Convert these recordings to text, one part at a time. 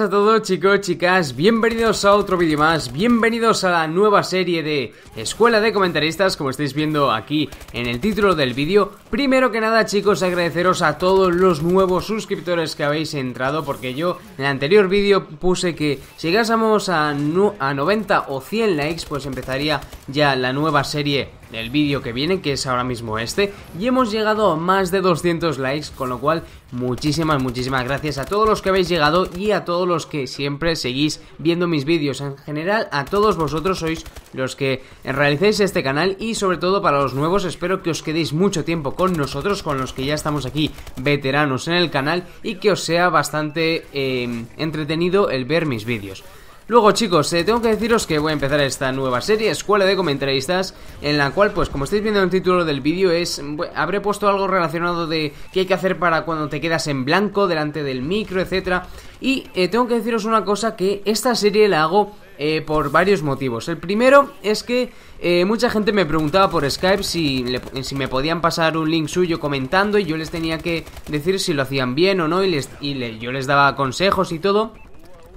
a todos chicos, chicas, bienvenidos a otro vídeo más, bienvenidos a la nueva serie de Escuela de Comentaristas, como estáis viendo aquí en el título del vídeo. Primero que nada chicos, agradeceros a todos los nuevos suscriptores que habéis entrado, porque yo en el anterior vídeo puse que si llegásemos a 90 o 100 likes, pues empezaría ya la nueva serie del vídeo que viene, que es ahora mismo este, y hemos llegado a más de 200 likes, con lo cual muchísimas, muchísimas gracias a todos los que habéis llegado y a todos los que siempre seguís viendo mis vídeos. En general, a todos vosotros sois los que realicéis este canal y sobre todo para los nuevos, espero que os quedéis mucho tiempo con nosotros, con los que ya estamos aquí veteranos en el canal y que os sea bastante eh, entretenido el ver mis vídeos. Luego chicos, eh, tengo que deciros que voy a empezar esta nueva serie, Escuela de Comentaristas, en la cual pues como estáis viendo en el título del vídeo es, habré puesto algo relacionado de qué hay que hacer para cuando te quedas en blanco delante del micro, etcétera Y eh, tengo que deciros una cosa que esta serie la hago eh, por varios motivos. El primero es que mucha gente me preguntaba por Skype si, me podían pasar un link suyo comentando y yo les tenía que decir si lo hacían bien o no y, les, yo les daba consejos y todo.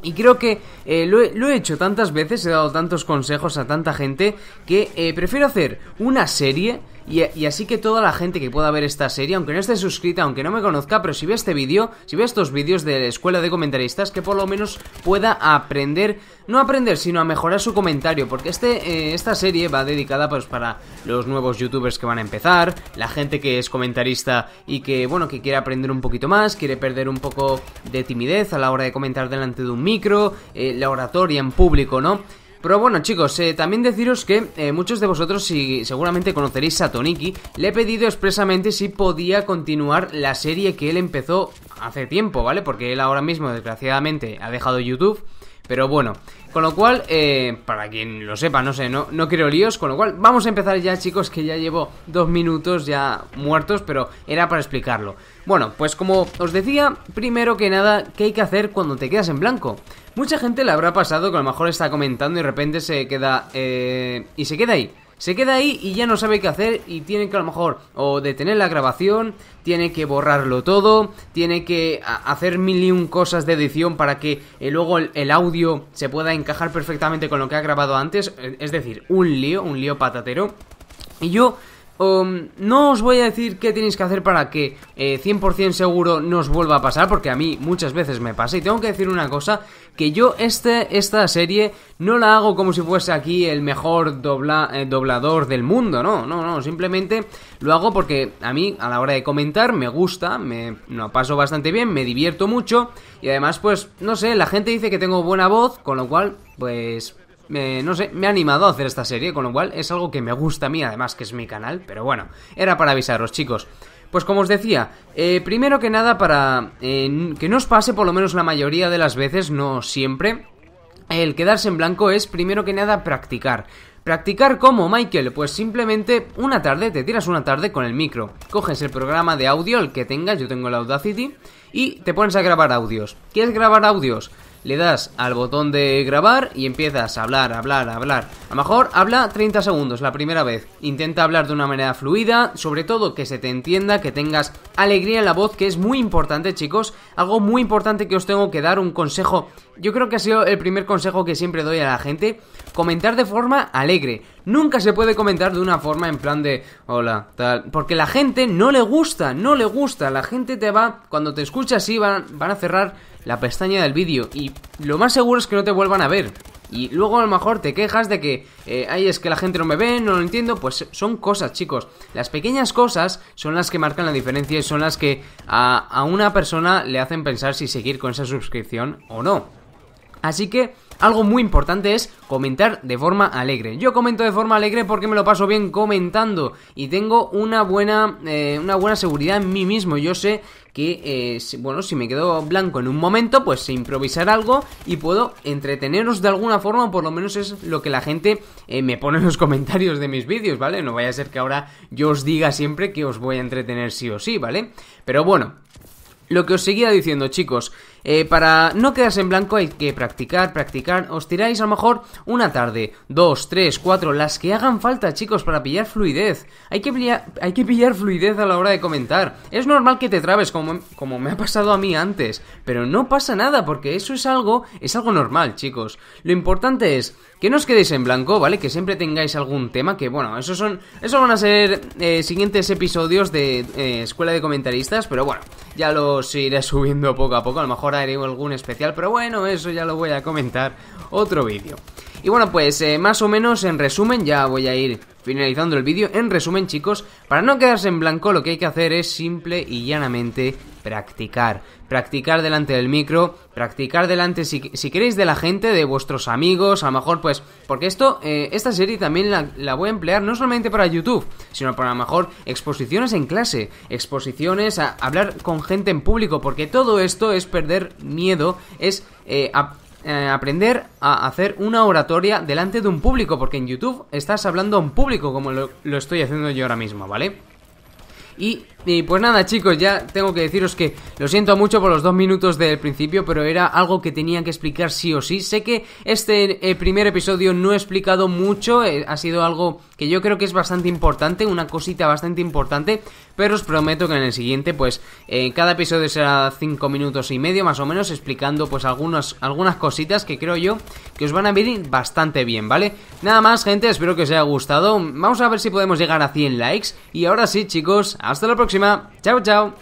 Y creo que eh, lo, he, hecho tantas veces, he dado tantos consejos a tanta gente, que eh, prefiero hacer una serie y, así que toda la gente que pueda ver esta serie, aunque no esté suscrita, aunque no me conozca, pero si ve este vídeo, si ve estos vídeos de la escuela de comentaristas, que por lo menos pueda aprender, no aprender, sino a mejorar su comentario, porque este, eh, esta serie va dedicada pues para los nuevos youtubers que van a empezar, la gente que es comentarista y que, bueno, que quiere aprender un poquito más, quiere perder un poco de timidez a la hora de comentar delante de un micro, eh, la oratoria en público, ¿no? Pero bueno chicos, eh, también deciros que eh, muchos de vosotros, si seguramente conoceréis a Toniki, le he pedido expresamente si podía continuar la serie que él empezó hace tiempo, ¿vale? Porque él ahora mismo, desgraciadamente, ha dejado YouTube pero bueno, con lo cual, eh, para quien lo sepa, no sé, no, no quiero líos, con lo cual vamos a empezar ya chicos, que ya llevo dos minutos ya muertos, pero era para explicarlo. Bueno, pues como os decía, primero que nada, ¿qué hay que hacer cuando te quedas en blanco? Mucha gente le habrá pasado que a lo mejor está comentando y de repente se queda... Eh, y se queda ahí se queda ahí y ya no sabe qué hacer y tiene que a lo mejor o detener la grabación, tiene que borrarlo todo, tiene que hacer mil y un cosas de edición para que eh, luego el, audio se pueda encajar perfectamente con lo que ha grabado antes, eh, es decir, un lío, un lío patatero. Y yo Em, no os voy a decir qué tenéis que hacer para que 100% eh, seguro no vuelva a pasar, porque a mí muchas veces me pasa. Y tengo que decir una cosa, que yo este, esta serie no la hago como si fuese aquí el mejor eh, doblador del mundo, no, no, no, simplemente lo hago porque a mí a la hora de comentar me gusta, me lo paso bastante bien, me divierto mucho y además pues, no sé, la gente dice que tengo buena voz, con lo cual pues no sé, me ha animado a hacer esta serie, con lo cual es algo que me gusta a mí, además que es mi canal, pero bueno, era para avisaros chicos. Pues como os decía, eh, primero que nada para eh, que no os pase por lo menos la mayoría de las veces, no siempre, el quedarse en blanco es primero que nada practicar. ¿Practicar cómo, Michael? Pues simplemente una tarde, te tiras una tarde con el micro, coges el programa de audio, el que tengas, yo tengo el Audacity, y te pones a grabar audios. ¿Quieres grabar audios? le das al botón de grabar y empiezas a hablar, hablar, hablar. A lo mejor habla 30 segundos la primera vez. Intenta hablar de una manera fluida, sobre todo que se te entienda, que tengas alegría en la voz, que es muy importante, chicos. Algo muy importante que os tengo que dar, un consejo yo creo que ha sido el primer consejo que siempre doy a la gente. Comentar de forma alegre. Nunca se puede comentar de una forma en plan de hola, tal. Porque la gente no le gusta, no le gusta. La gente te va, cuando te escucha así, van, van a cerrar la pestaña del vídeo. Y lo más seguro es que no te vuelvan a ver. Y luego a lo mejor te quejas de que, eh, ay, es que la gente no me ve, no lo entiendo. Pues son cosas, chicos. Las pequeñas cosas son las que marcan la diferencia y son las que a, a una persona le hacen pensar si seguir con esa suscripción o no. Así que algo muy importante es comentar de forma alegre. Yo comento de forma alegre porque me lo paso bien comentando y tengo una buena, eh, una buena seguridad en mí mismo. Yo sé que, eh, bueno, si me quedo blanco en un momento, pues se improvisar algo y puedo entreteneros de alguna forma, por lo menos es lo que la gente eh, me pone en los comentarios de mis vídeos, ¿vale? No vaya a ser que ahora yo os diga siempre que os voy a entretener sí o sí, ¿vale? Pero bueno, lo que os seguía diciendo, chicos, eh, para no quedarse en blanco hay que practicar, practicar. Os tiráis a lo mejor una tarde, dos, tres, cuatro, las que hagan falta, chicos, para pillar fluidez. Hay que, pillar, hay que pillar fluidez a la hora de comentar. Es normal que te trabes, como, como me ha pasado a mí antes. Pero no pasa nada, porque eso es algo, es algo normal, chicos. Lo importante es que no os quedéis en blanco, ¿vale? Que siempre tengáis algún tema que, bueno, esos son. esos van a ser eh, siguientes episodios de eh, Escuela de Comentaristas. Pero bueno, ya los iré subiendo poco a poco. A lo mejor Ahora algún especial, pero bueno, eso ya lo voy a comentar otro vídeo. Y bueno, pues eh, más o menos en resumen, ya voy a ir finalizando el vídeo. En resumen, chicos, para no quedarse en blanco, lo que hay que hacer es simple y llanamente practicar. Practicar delante del micro, practicar delante, si, queréis, de la gente, de vuestros amigos, a lo mejor pues, porque esto, eh, esta serie también la, voy a emplear no solamente para YouTube, sino para a lo mejor exposiciones en clase, exposiciones a hablar con gente en público, porque todo esto es perder miedo, es... Eh, eh, aprender a hacer una oratoria delante de un público, porque en YouTube estás hablando a un público como lo estoy haciendo yo ahora mismo, ¿vale? Y y pues nada chicos, ya tengo que deciros que lo siento mucho por los dos minutos del principio, pero era algo que tenía que explicar sí o sí. Sé que este eh, primer episodio no he explicado mucho, eh, ha sido algo que yo creo que es bastante importante, una cosita bastante importante, pero os prometo que en el siguiente pues eh, cada episodio será cinco minutos y medio más o menos explicando pues algunas, algunas cositas que creo yo que os van a venir bastante bien, ¿vale? Nada más gente, espero que os haya gustado, vamos a ver si podemos llegar a 100 likes y ahora sí chicos, hasta la próxima. Ciao, ciao!